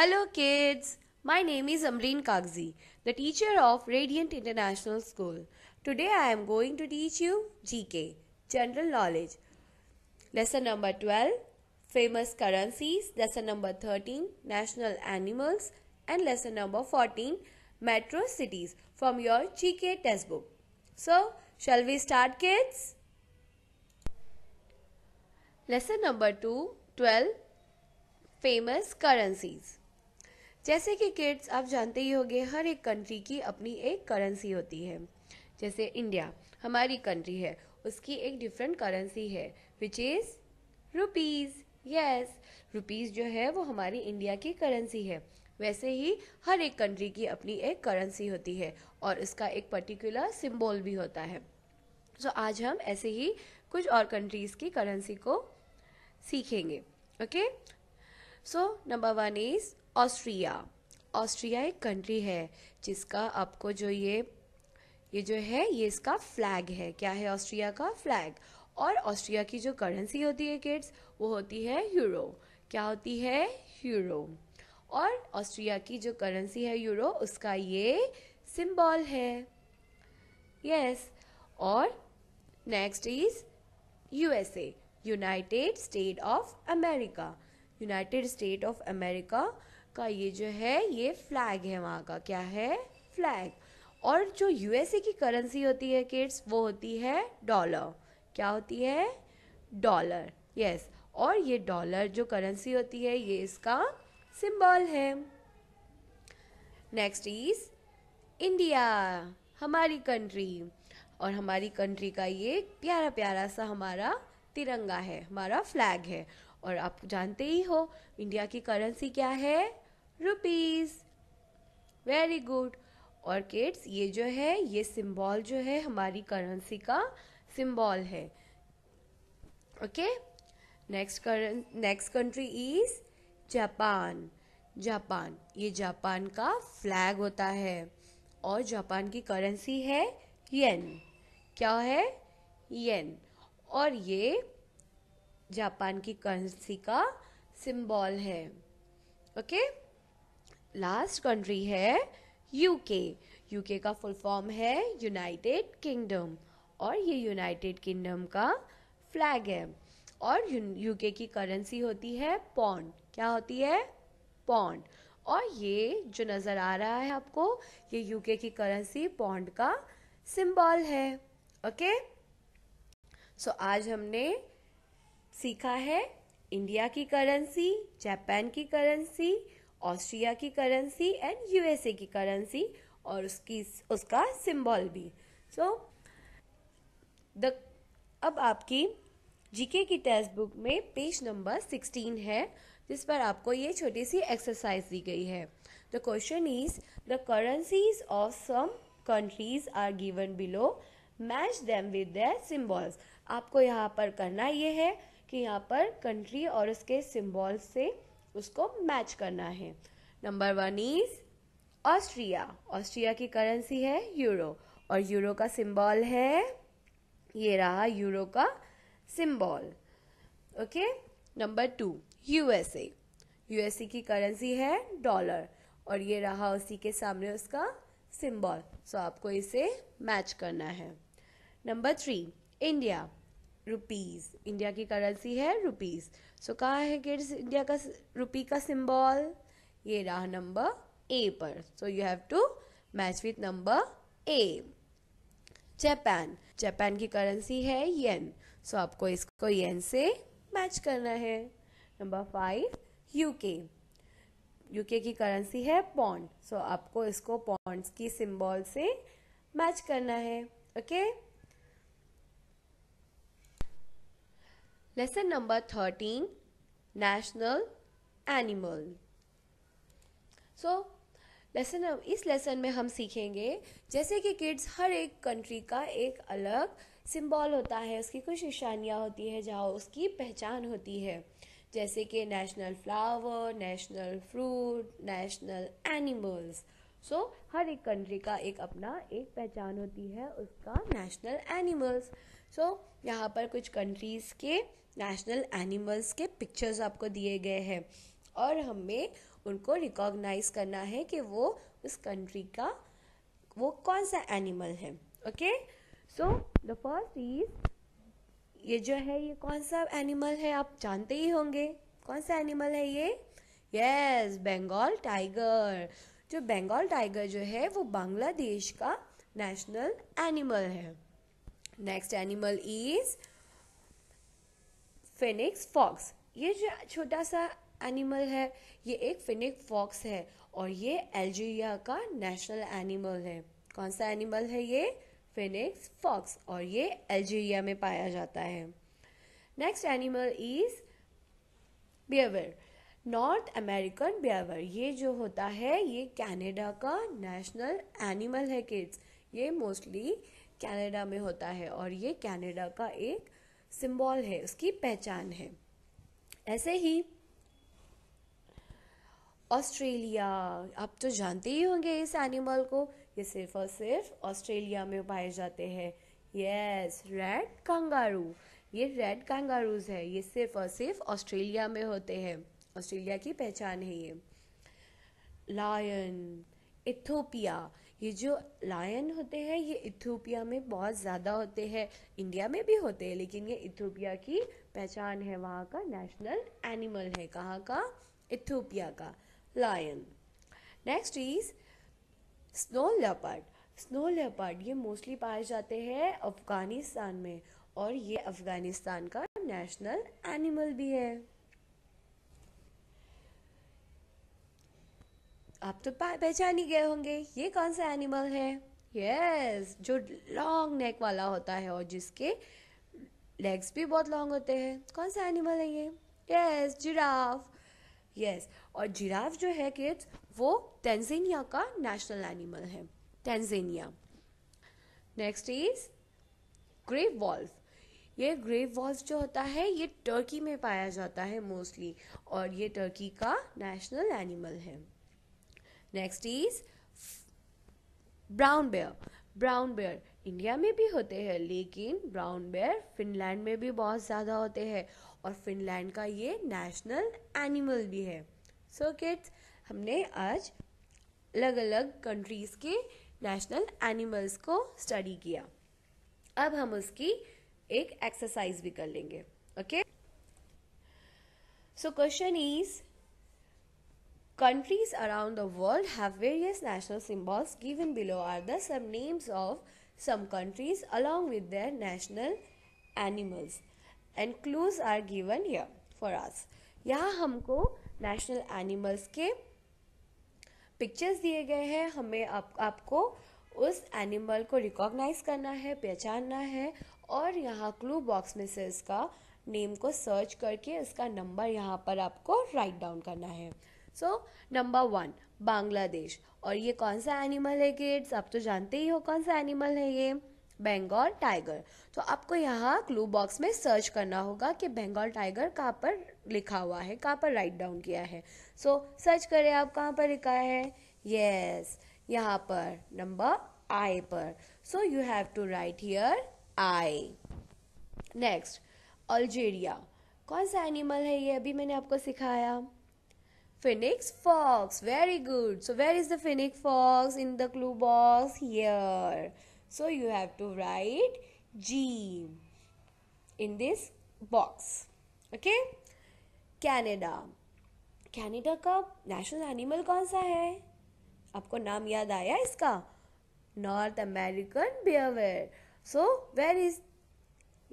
Hello, kids. My name is Amreen Kagzi, the teacher of Radiant International School. Today I am going to teach you GK, General Knowledge. Lesson number 12, Famous Currencies. Lesson number 13, National Animals. And lesson number 14, Metro Cities from your GK textbook. So, shall we start, kids? Lesson number 2, 12, Famous Currencies. जैसे कि kids आप जानते ही होंगे हर एक country की अपनी एक currency होती है जैसे इंडिया हमारी कंट्री है उसकी एक डिफरेंट करेंसी है which is rupees yes rupees जो है वो हमारी इंडिया की करेंसी है वैसे ही हर एक कंट्री की अपनी एक करेंसी होती है और उसका एक पर्टिकुलर सिंबल भी होता है सो so, आज हम ऐसे ही कुछ और कंट्रीज़ की करेंसी को सीखेंगे okay so number one is Austria Austria एक कंट्री है जिसका आपको जो ये ये जो है ये इसका फ्लैग है क्या है ऑस्ट्रिया का फ्लैग और ऑस्ट्रिया की जो करेंसी होती है किड्स वो होती है यूरो क्या होती है यूरो और ऑस्ट्रिया की जो करेंसी है यूरो उसका ये सिंबल है यस और next is USA United State of America United State of America का ये जो है ये फ्लैग है वहाँ का क्या है फ्लैग और जो यूएसए की करेंसी होती है किड्स वो होती है डॉलर क्या होती है डॉलर यस yes. और ये डॉलर जो करेंसी होती है ये इसका सिंबल है नेक्स्ट इज इंडिया हमारी कंट्री और हमारी कंट्री का ये प्यारा प्यारा सा हमारा तिरंगा है हमारा फ्लैग है और आप जानते ही हो इंडिया की करेंसी क्या है रुपीज़ वेरी गुड और किड्स ये जो है ये सिंबल जो है हमारी करेंसी का सिंबल है ओके नेक्स्ट कर next country is Japan Japan ये जापान का फ्लैग होता है और जापान की करेंसी है येन क्या है येन और ये जापान की करेंसी का सिंबल है ओके okay? लास्ट कंट्री है यूके यूके का फुल फॉर्म है यूनाइटेड किंगडम और ये यूनाइटेड किंगडम का फ्लैग है और यूके की करेंसी होती है पौंड क्या होती है पौंड और ये जो नज़र आ रहा है आपको ये यूके की करेंसी पौंड का सिंबल है ओके सो so, आज हमने सीखा है इंडिया की करेंसी जापान की करेंसी ऑस्ट्रिया की करेंसी एंड यूएसए की करेंसी और उसकी उसका सिंबल भी सो so, द अब आपकी जीके की टेक्स्ट बुक में पेज नंबर सिक्सटीन है जिस पर आपको ये छोटी सी एक्सरसाइज दी गई है the question is the currencies of some countries are given below match them with their symbols आपको यहाँ पर करना ये है कि यहाँ पर कंट्री और उसके सिंबल्स से उसको मैच करना है number one is Austria Austria की करेंसी है यूरो और यूरो का सिंबल है ये रहा यूरो का symbol okay number two USA USA की करेंसी है डॉलर और ये रहा उसी के सामने उसका सिंबल सो so, आपको इसे मैच करना है number three India rupees India की करेंसी है रुपीज़ सो so, कहाँ है किड्स इंडिया का रुपी का सिंबल ये रहा नंबर ए पर so you have to match with number A Japan Japan की करेंसी है येन सो so, आपको इसको येन से मैच करना है नंबर फाइव यूके यूके की करेंसी है पॉन्ड सो so, आपको इसको पॉन्ड्स की सिंबल से मैच करना है okay okay? Lesson number thirteen national animal so lesson इस लेसन में हम सीखेंगे जैसे कि किड्स हर एक कंट्री का एक अलग सिंबल होता है उसकी कुछ निशानियाँ होती है जहाँ उसकी पहचान होती है जैसे कि national flower national fruit national animals so हर एक कंट्री का एक अपना एक पहचान होती है उसका नेशनल एनिमल्स सो यहाँ पर कुछ कंट्रीज़ के नेशनल एनिमल्स के पिक्चर्स आपको दिए गए हैं और हमें उनको रिकॉग्नाइज करना है कि वो उस कंट्री का वो कौन सा एनिमल है okay so the first is ये जो है ये कौन सा एनिमल है आप जानते ही होंगे कौन सा एनिमल है ये यस बंगाल टाइगर जो बंगाल टाइगर जो है वो बांग्लादेश का नेशनल एनिमल है next animal is fennec fox ये जो छोटा सा एनिमल है ये एक फिनिक फॉक्स है और ये अल्जीरिया का नेशनल एनिमल है कौन सा एनिमल है ये फिनिक्स फॉक्स और ये अल्जीरिया में पाया जाता है next animal is beaver North American beaver ये जो होता है ये कनाडा का नेशनल एनिमल है किड्स ये मोस्टली कनाडा में होता है और ये कनाडा का एक सिंबल है उसकी पहचान है ऐसे ही ऑस्ट्रेलिया आप तो जानते ही होंगे इस एनिमल को ये सिर्फ और सिर्फ ऑस्ट्रेलिया में पाए जाते हैं यस रेड कंगारू ये रेड कंगारूज है ये सिर्फ और सिर्फ ऑस्ट्रेलिया में होते हैं ऑस्ट्रेलिया की पहचान है ये लायन इथोपिया ये जो लायन होते हैं ये इथोपिया में बहुत ज़्यादा होते हैं इंडिया में भी होते हैं लेकिन ये इथोपिया की पहचान है वहाँ का नेशनल एनिमल है कहाँ का इथोपिया का lion next is snow leopard snow leopard ये मोस्टली पाए जाते हैं अफगानिस्तान में और ये अफगानिस्तान का नेशनल एनिमल भी है आप तो पहचान ही गए होंगे ये कौन सा एनिमल है यस yes, जो लॉन्ग नेक वाला होता है और जिसके लेग्स भी बहुत लॉन्ग होते हैं कौन सा एनिमल है ये यस जिराफ यस और जिराफ जो है किड्स वो टेंजेनिया का नेशनल एनिमल है Tanzania next is grey wolf ये ग्रेव वॉल्फ जो होता है ये टर्की में पाया जाता है मोस्टली और ये टर्की का नेशनल एनिमल है next is brown bear brown bear India में भी होते हैं लेकिन ब्राउन बेयर फिनलैंड में भी बहुत ज़्यादा होते हैं और फिनलैंड का ये नेशनल एनिमल भी है सो so किड्स हमने आज अलग अलग कंट्रीज़ के नेशनल एनिमल्स को स्टडी किया अब हम उसकी एक एक्सरसाइज भी कर लेंगे okay so question is Countries around the world have various national symbols. Given below are the some names of some countries along with their national animals. And clues are given here for us. यहाँ हमको national animals के pictures दिए गए हैं हमें आप, आपको उस animal को recognize करना है पहचानना है और यहाँ clue box में से इसका name को search करके इसका number यहाँ पर आपको write down करना है सो नंबर वन बांग्लादेश और ये कौन सा एनिमल है किड्स आप तो जानते ही हो कौन सा एनिमल है ये बेंगाल टाइगर तो आपको यहाँ क्लू बॉक्स में सर्च करना होगा कि बेंगाल टाइगर कहाँ पर लिखा हुआ है कहाँ पर राइट डाउन किया है सो so, सर्च करें आप कहाँ पर लिखा है यस yes, यहाँ पर नंबर आई पर so you have to write here I next Algeria कौन सा एनिमल है ये अभी मैंने आपको सिखाया Phoenix fox. Very good. So where is the phoenix fox in the clue box? Here. So you have to write G in this box. Okay? Canada. Canada का national animal कौन सा है आपको नाम याद आया इसका North American bear so where is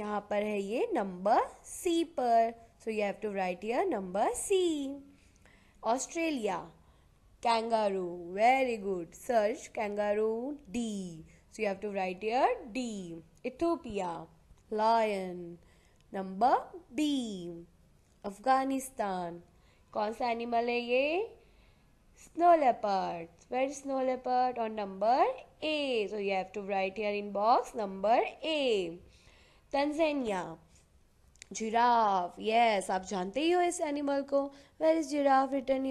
yahan par hai ye number c par so you have to write here number c Australia. Kangaroo. Very good. Search kangaroo D. So you have to write here D. Ethiopia. Lion. Number B. Afghanistan. Kaunsa animal hai ye? Snow leopard. Where is snow leopard? On number A. So you have to write here in box number A. Tanzania. Giraffe yes आप जानते ही हो इस animal को where is giraffe written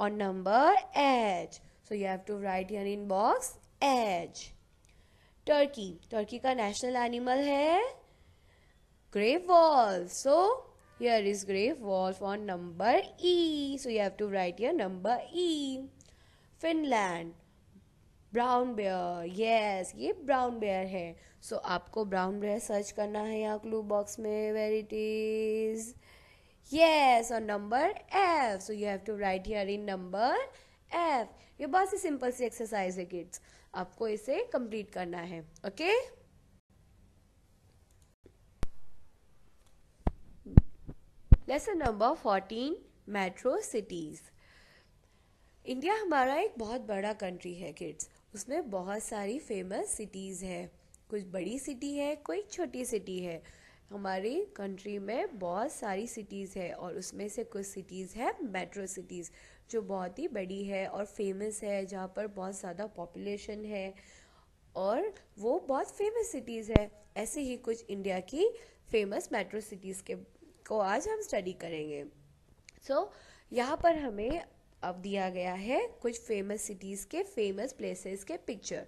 on number H so you have to write here in box H Turkey Turkey का national animal है grey wolf so where is grey wolf on number E so you have to write here number E Finland brown bear yes ये brown bear है so so, आपको brown bear search करना है यहाँ clue box में where it is yes और number F so you have to write here in number F ये बहुत सी सिंपल सी एक्सरसाइज है किड्स आपको इसे कंप्लीट करना है okay okay? Lesson number fourteen metro cities India हमारा एक बहुत बड़ा कंट्री है किड्स उसमें बहुत सारी फेमस सिटीज़ है कुछ बड़ी सिटी है कोई छोटी सिटी है हमारी कंट्री में बहुत सारी सिटीज़ है और उसमें से कुछ सिटीज़ है मेट्रो सिटीज़ जो बहुत ही बड़ी है और फेमस है जहाँ पर बहुत ज़्यादा पॉपुलेशन है और वो बहुत फेमस सिटीज़ है ऐसे ही कुछ इंडिया की फेमस मेट्रो सिटीज़ के को आज हम स्टडी करेंगे सो so, यहाँ पर हमें अब दिया गया है कुछ फेमस सिटीज़ के फेमस प्लेसेस के पिक्चर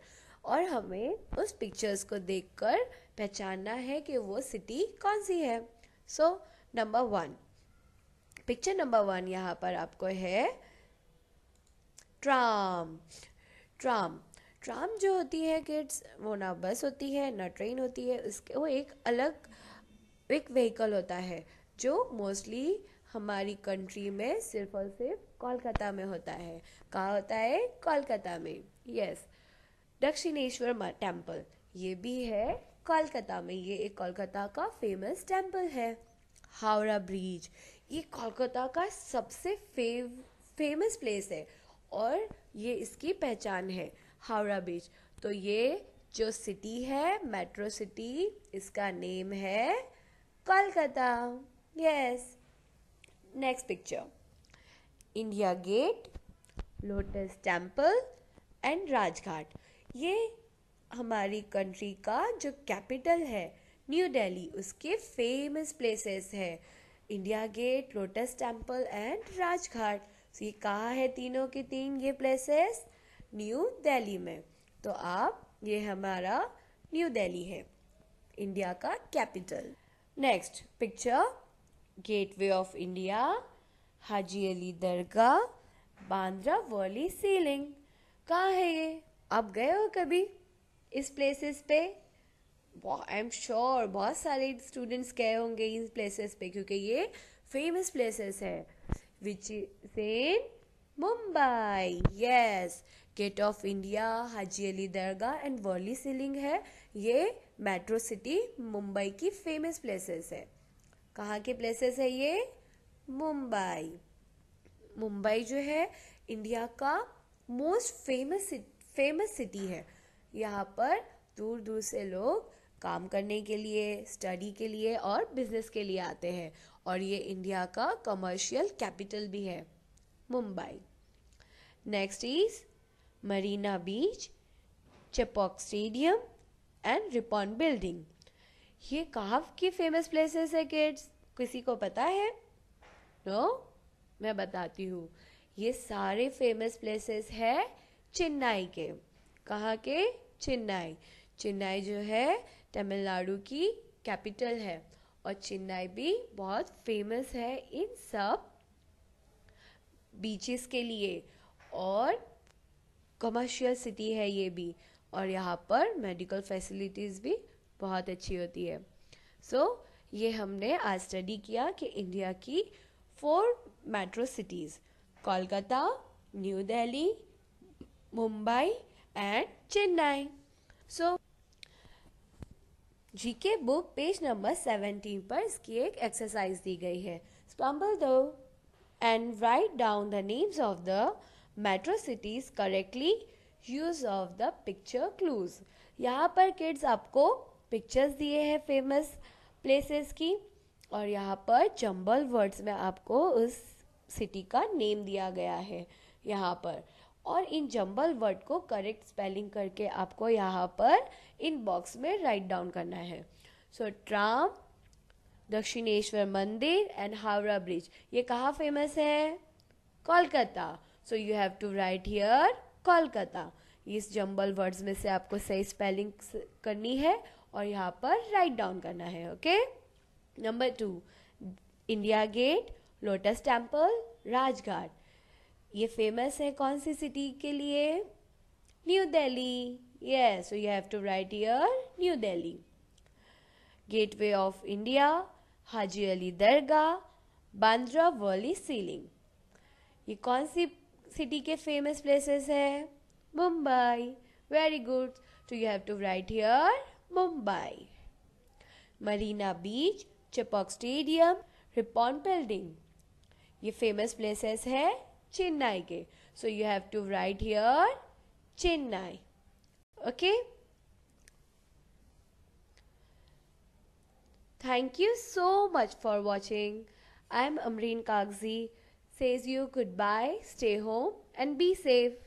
और हमें उस पिक्चर्स को देखकर पहचानना है कि वो सिटी कौन सी है so number one picture number one यहाँ पर आपको है ट्राम ट्राम ट्राम जो होती है किड्स वो ना बस होती है ना ट्रेन होती है उसके वो एक अलग एक व्हीकल होता है जो मोस्टली हमारी कंट्री में सिर्फ और सिर्फ कोलकाता में होता है कहाँ होता है कोलकाता में यस दक्षिणेश्वर टेम्पल ये भी है कोलकाता में ये एक कोलकाता का फेमस टेम्पल है हावड़ा ब्रिज ये कोलकाता का सबसे फेव फेमस प्लेस है और ये इसकी पहचान है हावड़ा ब्रिज तो ये जो सिटी है मेट्रो सिटी इसका नेम है Kolkata yes yes. Next picture India Gate Lotus Temple and Rajghat ये हमारी कंट्री का जो कैपिटल है न्यू दिल्ली उसके फेमस प्लेसेस है India Gate Lotus Temple and Rajghat so ये कहाँ है तीनों के तीन ये प्लेसेस न्यू दिल्ली में तो आप ये हमारा न्यू दिल्ली है इंडिया का capital next picture gateway of India Haji Ali Dargah Bandra Worli sea link कहाँ है ये आप गए हो कभी इस प्लेसेस पे आई एम श्योर बहुत सारे स्टूडेंट्स गए होंगे इन प्लेसेस पे क्योंकि ये फेमस प्लेसेस है which is in Mumbai yes gate of India Haji Ali Dargah and Worli sea link है ये मेट्रो सिटी मुंबई की फेमस प्लेसेस है कहाँ के प्लेसेस है ये मुंबई मुंबई जो है इंडिया का मोस्ट फेमस फेमस सिटी है यहाँ पर दूर दूर से लोग काम करने के लिए स्टडी के लिए और बिजनेस के लिए आते हैं और ये इंडिया का कमर्शियल कैपिटल भी है Mumbai next is Marina beach Chepauk stadium and Ripon building ये कहाँ की फेमस प्लेसेस है किड्स किसी को पता है नो no? मैं बताती हूँ ये सारे फेमस प्लेसेस है चेन्नई के कहाँ के चेन्नई चेन्नई जो है तमिलनाडु की कैपिटल है और चेन्नई भी बहुत फेमस है इन सब बीचेस के लिए और कमर्शियल सिटी है ये भी और यहाँ पर मेडिकल फैसिलिटीज़ भी बहुत अच्छी होती है सो so, ये हमने आज स्टडी किया कि इंडिया की four metro cities Kolkata New Delhi Mumbai and Chennai so G K book page number seventeen पर इसकी एक एक्सरसाइज दी गई है stumble those and write down the names of the metro cities correctly use of the picture clues यहाँ पर kids आपको pictures दिए हैं फेमस प्लेसेस की और यहाँ पर चंबल वर्ड्स में आपको उस सिटी का नेम दिया गया है यहाँ पर और इन जंबल वर्ड को करेक्ट स्पेलिंग करके आपको यहाँ पर इन बॉक्स में राइट डाउन करना है सो ट्राम दक्षिणेश्वर मंदिर एंड हावड़ा ब्रिज ये कहाँ फेमस है Kolkata so you have to write here Kolkata इस जंबल वर्ड्स में से आपको सही स्पेलिंग करनी है और यहाँ पर राइट डाउन करना है okay number two India Gate Lotus Temple Rajghat ये फेमस है कौन सी सिटी के लिए New Delhi yes you have to write write here new delhi gateway of India Haji Ali Dargah Bandra Worli sea link ये कौन सी सिटी के फेमस प्लेसेस है Mumbai very good So you have to write here Mumbai. Marina Beach, Chepauk Stadium, Ripon Building. ये famous places है Chennai. के. So you have to write here Chennai. Okay? Thank you so much for watching. I'm Amreen Kagzi. Says you goodbye, stay home and be safe.